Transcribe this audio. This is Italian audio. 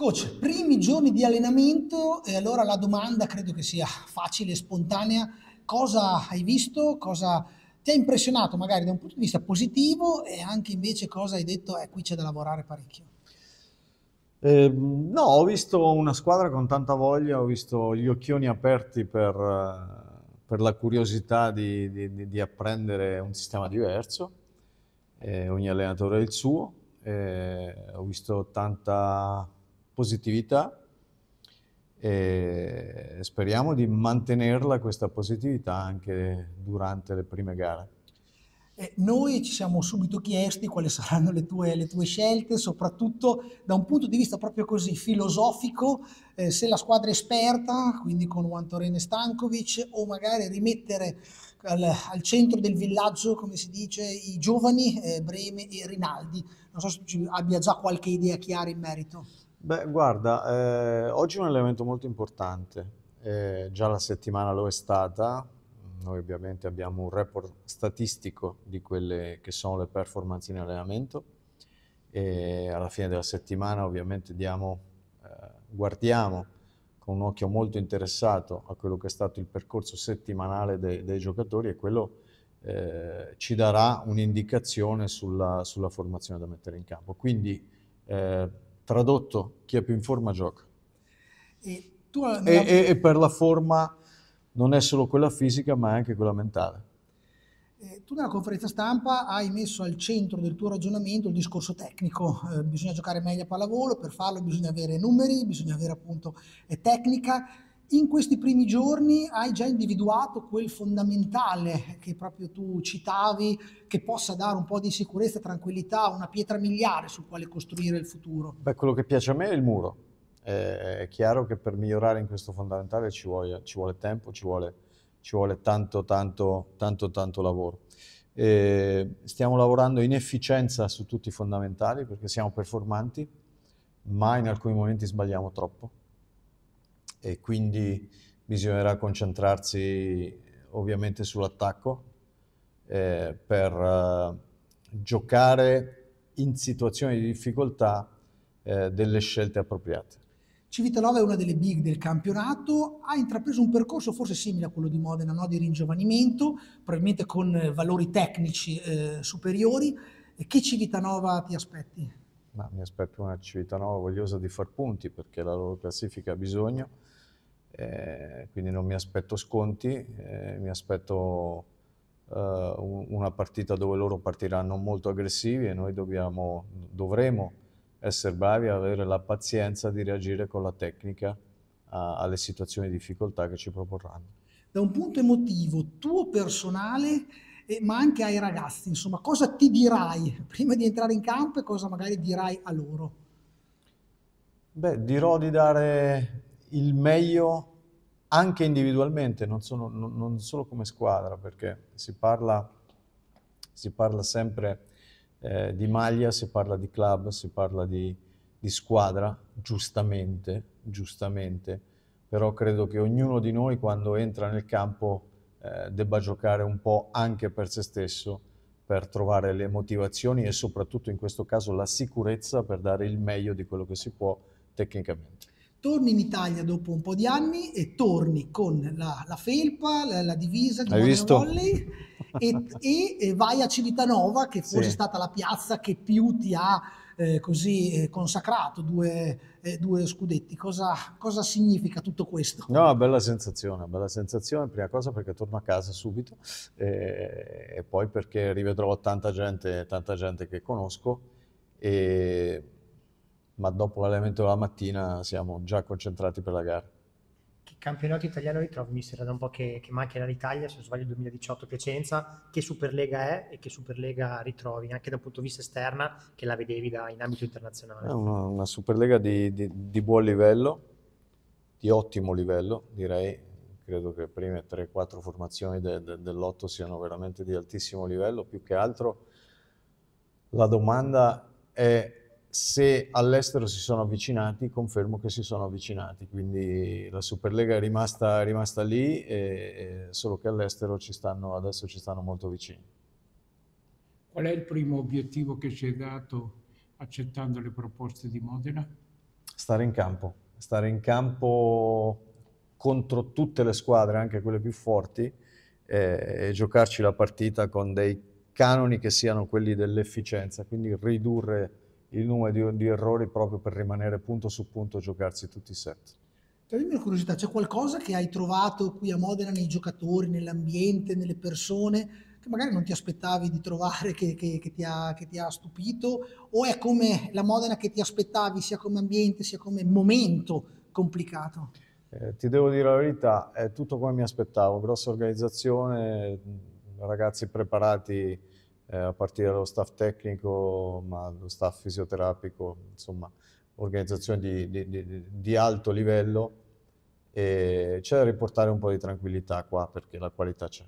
Coach, primi giorni di allenamento e allora la domanda credo che sia facile e spontanea. Cosa hai visto? Cosa ti ha impressionato magari da un punto di vista positivo e anche invece cosa hai detto? Eh, qui c'è da lavorare parecchio. Eh, no, ho visto una squadra con tanta voglia, ho visto gli occhioni aperti per, per la curiosità di, di, di, apprendere un sistema diverso, eh, ogni allenatore ha il suo, eh, ho visto tanta positività e speriamo di mantenerla questa positività anche durante le prime gare. Eh, noi ci siamo subito chiesti quali saranno le tue, le tue, scelte, soprattutto da un punto di vista proprio così filosofico, eh, se la squadra esperta, quindi con Wantoren e Stankovic, o magari rimettere al, al, centro del villaggio, come si dice, i giovani eh, Breme e Rinaldi. Non so se tu abbia già qualche idea chiara in merito. Beh, guarda, eh, oggi è un elemento molto importante, eh, già la settimana lo è stata, noi ovviamente abbiamo un report statistico di quelle che sono le performance in allenamento e alla fine della settimana ovviamente diamo, eh, guardiamo con un occhio molto interessato a quello che è stato il percorso settimanale dei, dei giocatori e quello eh, ci darà un'indicazione sulla, sulla, formazione da mettere in campo. Quindi eh, Tradotto, chi è più in forma gioca. E, tu, e, la... e, e per la forma non è solo quella fisica, ma è anche quella mentale. tu nella conferenza stampa hai messo al centro del tuo ragionamento il discorso tecnico, eh, bisogna giocare meglio a pallavolo, per farlo bisogna avere numeri, bisogna avere appunto eh, tecnica in questi primi giorni hai già individuato quel fondamentale che proprio tu citavi, che possa dare un po' di sicurezza, tranquillità, una pietra miliare sul quale costruire il futuro? Beh, quello che piace a me è il muro. È chiaro che per migliorare in questo fondamentale ci vuole, ci vuole tempo, ci vuole, ci vuole, tanto, tanto, tanto, tanto lavoro. E stiamo lavorando in efficienza su tutti i fondamentali perché siamo performanti, ma in alcuni momenti sbagliamo troppo e quindi bisognerà concentrarsi ovviamente sull'attacco eh, per eh, giocare in situazioni di difficoltà eh, delle scelte appropriate. Civitanova è una delle big del campionato, ha intrapreso un percorso forse simile a quello di Modena, no? di ringiovanimento, probabilmente con valori tecnici eh, superiori. Che Civitanova ti aspetti? ma mi aspetto una Civitanova vogliosa di far punti perché la loro classifica ha bisogno, eh, quindi non mi aspetto sconti, eh, mi aspetto eh, una partita dove loro partiranno molto aggressivi e noi dobbiamo, dovremo essere bravi e avere la pazienza di reagire con la tecnica a, alle situazioni di difficoltà che ci proporranno. Da un punto emotivo tuo personale, eh, ma anche ai ragazzi, insomma, cosa ti dirai prima di entrare in campo e cosa magari dirai a loro? Beh, dirò di dare il meglio anche individualmente, non, sono, non, non solo come squadra, perché si parla, si parla sempre eh, di maglia, si parla di club, si parla di, di squadra, giustamente, giustamente, però credo che ognuno di noi quando entra nel campo eh, debba giocare un po' anche per se stesso per trovare le motivazioni e soprattutto in questo caso la sicurezza per dare il meglio di quello che si può tecnicamente. Torni in Italia dopo un po' di anni e torni con la, la felpa, la, la divisa di Hai visto? Volley e, e, vai a Civitanova, che forse sì. è stata la piazza che più ti ha eh, così eh, consacrato due, eh, due scudetti. Cosa, cosa, significa tutto questo? No, bella sensazione, bella sensazione, prima cosa perché torno a casa subito eh, e poi perché rivedrò tanta gente, tanta gente che conosco. E ma dopo l'allenamento della mattina siamo già concentrati per la gara che campionato italiano ritrovi? Mi sembra da un po' che, che manca l'Italia, se non sbaglio 2018 Piacenza, che Superlega è e che Superlega ritrovi, anche dal punto di vista esterna che la vedevi da, in ambito internazionale? È una, una Superlega di, di, di buon livello, di ottimo livello direi, credo che le prime 3-4 formazioni de, de, dell'otto siano veramente di altissimo livello, più che altro la domanda è se all'estero si sono avvicinati, confermo che si sono avvicinati, quindi la Superlega è rimasta, è rimasta lì, e, e solo che all'estero adesso ci stanno molto vicini. Qual è il primo obiettivo che si è dato accettando le proposte di Modena? Stare in campo, stare in campo contro tutte le squadre, anche quelle più forti, eh, e giocarci la partita con dei canoni che siano quelli dell'efficienza, quindi ridurre il numero di, di errori proprio per rimanere punto su punto e giocarsi tutti i set. Toglimi una curiosità, c'è qualcosa che hai trovato qui a Modena nei giocatori, nell'ambiente, nelle persone che magari non ti aspettavi di trovare, che, che, che, ti ha, che, ti ha, stupito? O è come la Modena che ti aspettavi sia come ambiente sia come momento complicato? Eh, ti devo dire la verità, è tutto come mi aspettavo, grossa organizzazione, ragazzi preparati eh, a partire dallo staff tecnico, ma lo staff fisioterapico, insomma, organizzazioni di, di, di, di alto livello e c'è da riportare un po' di tranquillità qua perché la qualità c'è.